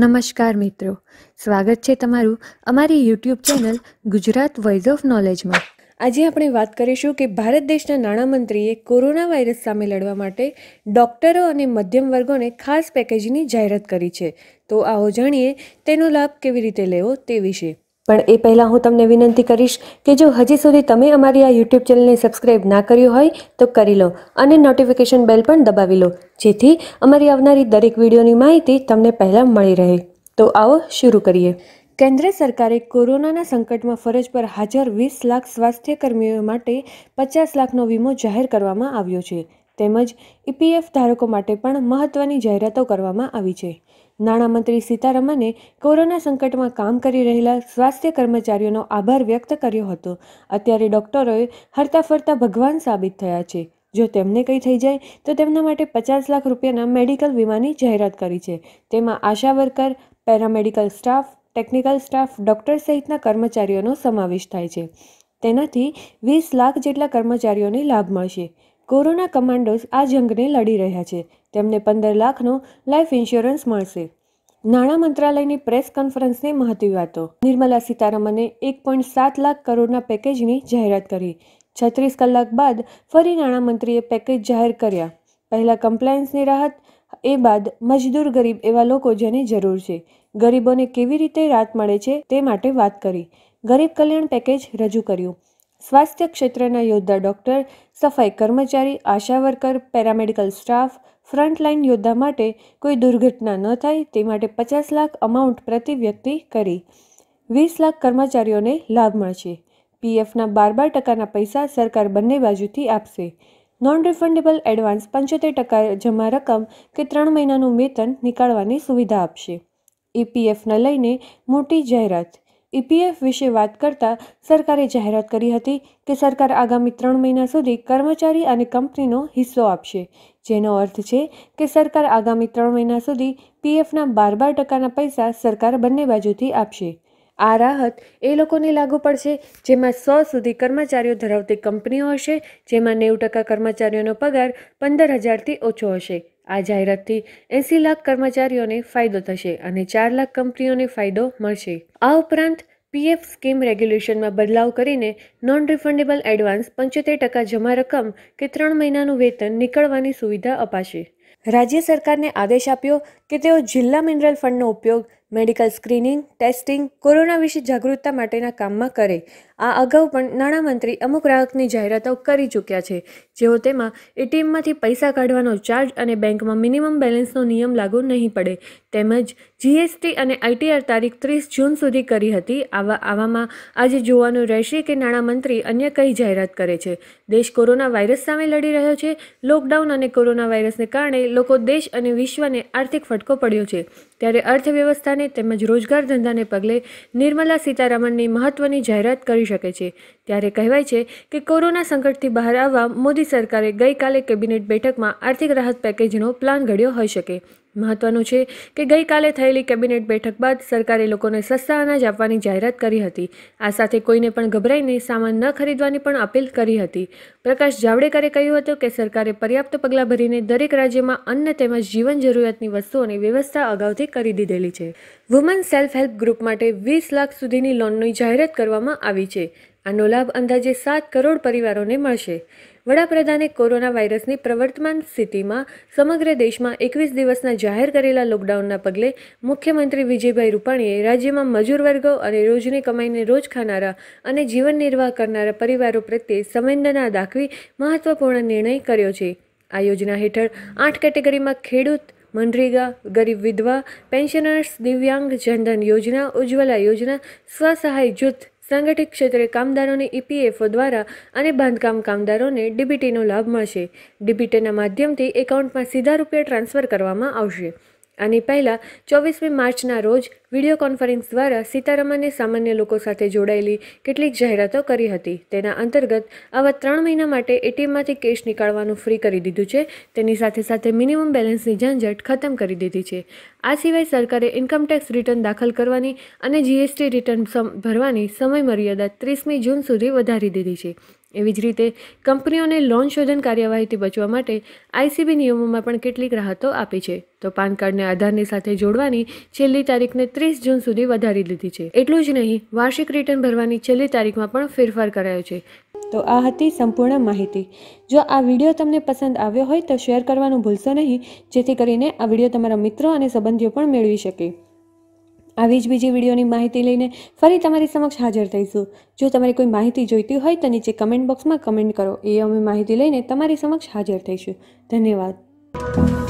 નમસ્કાર મિત્રો સ્વાગત છે તમારું અમારી YouTube channel Gujarat voice of નોલેજમાં આજે આપણે વાત કરીશું કે ભારત દેશના નાણામંત્રીએ કોરોના વાયરસ સામે લડવા માટે ડૉક્ટરો અને મધ્યમ વર્ગોને ખાસ પેકેજની જાહેરાત કરી છે તો આવો જાણીએ તેનો લાભ કેવી રીતે લેવો તે વિશે પણ એ પહેલાં હું તમને વિનંતી કરીશ કે જો હજી સુધી તમે અમારી આ યુટ્યુબ ચેનલને સબસ્ક્રાઈબ ના કર્યું હોય તો કરી લો અને નોટિફિકેશન બેલ પણ દબાવી લો જેથી અમારી આવનારી દરેક વિડીયોની માહિતી તમને પહેલાં મળી રહે તો આવો શરૂ કરીએ કેન્દ્ર સરકારે કોરોનાના સંકટમાં ફરજ પર હાજર વીસ લાખ સ્વાસ્થ્યકર્મીઓ માટે પચાસ લાખનો વીમો જાહેર કરવામાં આવ્યો છે તેમજ ઈપીએફ e ધારકો માટે પણ મહત્વની જાહેરાતો કરવામાં આવી છે નાણામંત્રી સીતારમણે કોરોના સંકટમાં કામ કરી રહેલા સ્વાસ્થ્ય કર્મચારીઓનો આભાર વ્યક્ત કર્યો હતો અત્યારે ડોક્ટરોએ હરતા ફરતા ભગવાન સાબિત થયા છે જો તેમને કંઈ થઈ જાય તો તેમના માટે પચાસ લાખ રૂપિયાના મેડિકલ વીમાની જાહેરાત કરી છે તેમાં ASHA worker paramedical staff technical staff doctor સહિતના કર્મચારીઓનો સમાવેશ થાય છે તેનાથી વીસ લાખ જેટલા કર્મચારીઓને લાભ મળશે કોરોના કમાન્ડોઝ આ જંગને લડી રહ્યા છે તેમને પંદર લાખનો લાઈફ ઇન્સ્યોરન્સ મળશે નાણાં મંત્રાલયની પ્રેસ કોન્ફરન્સની મહત્વી વાતો નિર્મલા સીતારમણે એક પોઈન્ટ સાત લાખ કરોડના પેકેજની જાહેરાત કરી છત્રીસ કલાક બાદ ફરી નાણામંત્રીએ પેકેજ જાહેર કર્યા પહેલાં કમ્પ્લાયન્સની રાહત એ બાદ મજદૂર ગરીબ એવા લોકો જેની જરૂર છે ગરીબોને કેવી રીતે રાહત મળે છે તે માટે વાત કરી ગરીબ કલ્યાણ પેકેજ રજૂ કર્યું સ્વાસ્થ્ય ક્ષેત્રના યોદ્ધા ડૉક્ટર સફાઈ કર્મચારી ASHA worker paramedical staff frontline યોદ્ધા માટે કોઈ દુર્ઘટના ન થાય તે માટે પચાસ લાખ અમાઉન્ટ પ્રતિ વ્યક્તિ કરી વીસ લાખ કર્મચારીઓને લાભ મળશે પીએફના બાર બાર ટકાના પૈસા સરકાર બંને બાજુથી આપશે નોન રિફંડેબલ એડવાન્સ પંચોતેર ટકા જમા રકમ કે ત્રણ મહિનાનું વેતન નીકાળવાની સુવિધા આપશે ઈપીએફને લઈને મોટી જાહેરાત ઈપીએફ વિશે વાત કરતા સરકારે જાહેરાત કરી હતી કે સરકાર આગામી ત્રણ મહિના સુધી કર્મચારી અને કંપનીનો હિસ્સો આપશે જેનો અર્થ છે કે સરકાર આગામી ત્રણ મહિના સુધી પીએફના બાર બાર ટકાના પૈસા સરકાર બંને બાજુથી આપશે આ રાહત એ લોકોને લાગુ પડશે જેમાં સો સુધી કર્મચારીઓ ધરાવતી કંપનીઓ હશે જેમાં નેવું ટકા કર્મચારીઓનો પગાર પંદર હજારથી ઓછો હશે આ જાહેરાતથી એંસી લાખ કર્મચારીઓને ફાયદો થશે અને ચાર લાખ કંપનીઓને ફાયદો મળશે આ ઉપરાંત પીએફ સ્કીમ રેગ્યુલેશનમાં બદલાવ કરીને નોન રિફંડેબલ એડવાન્સ પંચોતેર ટકા જમા રકમ કે ત્રણ મહિનાનું વેતન નીકળવાની સુવિધા અપાશે રાજ્ય સરકારને આદેશ આપ્યો કે તેઓ જિલ્લા મિનરલ ફંડનો ઉપયોગ મેડિકલ સ્ક્રીનિંગ ટેસ્ટિંગ કોરોના વિશે જાગૃતતા માટેના કામમાં કરે આ અગાઉ પણ નાણામંત્રી અમુક ગ્રાહકની જાહેરાતો કરી ચૂક્યા છે જેઓ તેમાં એટીએમમાંથી પૈસા કાઢવાનો ચાર્જ અને બેંકમાં મિનિમમ બેલેન્સનો નિયમ લાગુ નહીં પડે તેમજ જીએસટી અને આઈટીઆર તારીખ ત્રીસ જૂન સુધી કરી હતી આવા આવામાં આજે જોવાનું રહેશે કે નાણામંત્રી અન્ય કઈ જાહેરાત કરે છે દેશ કોરોના વાયરસ સામે લડી રહ્યો છે લોકડાઉન અને કોરોના વાયરસને કારણે લોકો દેશ અને વિશ્વને આર્થિક ફટકો પડ્યો છે ત્યારે અર્થવ્યવસ્થાને તેમજ રોજગાર ધંધાને પગલે નિર્મલા સીતારામનની મહત્વની જાહેરાત કરી શકે છે ત્યારે કહેવાય છે કે કોરોના સંકટથી બહાર આવવા મોદી સરકારે ગઈકાલે કેબિનેટ બેઠકમાં આર્થિક રાહત પેકેજનો પ્લાન ઘડ્યો હોઈ શકે મહત્વનું છે કે ગઈકાલે થયેલી કેબિનેટ બેઠક બાદ સરકારે લોકોને સસ્તા અનાજ આપવાની જાહેરાત કરી હતી આ સાથે કોઈને પણ ગભરાઈને સામાન ન ખરીદવાની પણ અપીલ કરી હતી પ્રકાશ જાવડેકરે કહ્યું હતું કે સરકારે પર્યાપ્ત પગલાં ભરીને દરેક રાજ્યમાં અન્ન તેમજ જીવન જરૂરિયાતની વસ્તુઓની વ્યવસ્થા અગાઉથી કરી દીધેલી છે વુમન સેલ્ફ હેલ્પ ગ્રુપ માટે વીસ લાખ સુધીની લોનની જાહેરાત કરવામાં આવી છે આનો લાભ અંદાજે સાત કરોડ પરિવારોને મળશે વડાપ્રધાને કોરોના વાયરસની પ્રવર્તમાન સ્થિતિમાં સમગ્ર દેશમાં એકવીસ દિવસના જાહેર કરેલા લોકડાઉનના પગલે મુખ્યમંત્રી વિજયભાઈ રૂપાણીએ રાજ્યમાં મજૂર વર્ગો અને રોજની કમાઈને રોજ ખાનારા અને જીવન નિર્વાહ કરનારા પરિવારો પ્રત્યે સંવેદના દાખવી મહત્વપૂર્ણ નિર્ણય કર્યો છે આ યોજના હેઠળ આઠ કેટેગરીમાં ખેડૂત મનરેગા ગરીબ વિધવા પેન્શનર્સ દિવ્યાંગ જનધન યોજના ઉજ્જવલા યોજના સ્વસહાય જૂથ સંગઠિત ક્ષેત્રે કામદારોને ઈપીએફઓ e દ્વારા અને બાંધકામ કામદારોને ડીબીટીનો લાભ મળશે ડીબીટીના માધ્યમથી એકાઉન્ટમાં સીધા રૂપિયા ટ્રાન્સફર કરવામાં આવશે આની પહેલાં ચોવીસમી માર્ચના રોજ વિડીયો કોન્ફરન્સ દ્વારા સીતારમણે સામાન્ય લોકો સાથે જોડાયેલી કેટલીક જાહેરાતો કરી હતી તેના અંતર્ગત આવા ત્રણ મહિના માટે એટીએમમાંથી કેશ નીકાળવાનું ફ્રી કરી દીધું છે તેની સાથે સાથે મિનિમમ બેલેન્સની ઝંઝટ ખતમ કરી દીધી છે આ સિવાય સરકારે ઇન્કમટેક્સ રિટર્ન દાખલ કરવાની અને જીએસટી રિટર્ન ભરવાની સમયમર્યાદા ત્રીસમી જૂન સુધી વધારી દીધી છે એવી જ રીતે કંપનીઓને લોન શોધન કાર્યવાહીથી બચવા માટે આઈસીબી નિયમોમાં પણ કેટલીક રાહતો આપી છે તો પાન કાર્ડને આધારની સાથે જોડવાની છેલ્લી તારીખને ત્રીસ જૂન સુધી વધારી દીધી છે એટલું જ નહીં વાર્ષિક રિટર્ન ભરવાની છેલ્લી તારીખમાં પણ ફેરફાર કરાયો છે તો આ હતી સંપૂર્ણ માહિતી જો આ વિડીયો તમને પસંદ આવ્યો હોય તો શેર કરવાનું ભૂલશો નહીં જેથી કરીને આ વિડીયો તમારા મિત્રો અને સંબંધીઓ પણ મેળવી શકે આવી જ બીજી વિડીયોની માહિતી લઈને ફરી તમારી સમક્ષ હાજર થઈશું જો તમારે કોઈ માહિતી જોઈતી હોય તો નીચે કમેન્ટ બોક્સમાં કમેન્ટ કરો એ અમે માહિતી લઈને તમારી સમક્ષ હાજર થઈશું ધન્યવાદ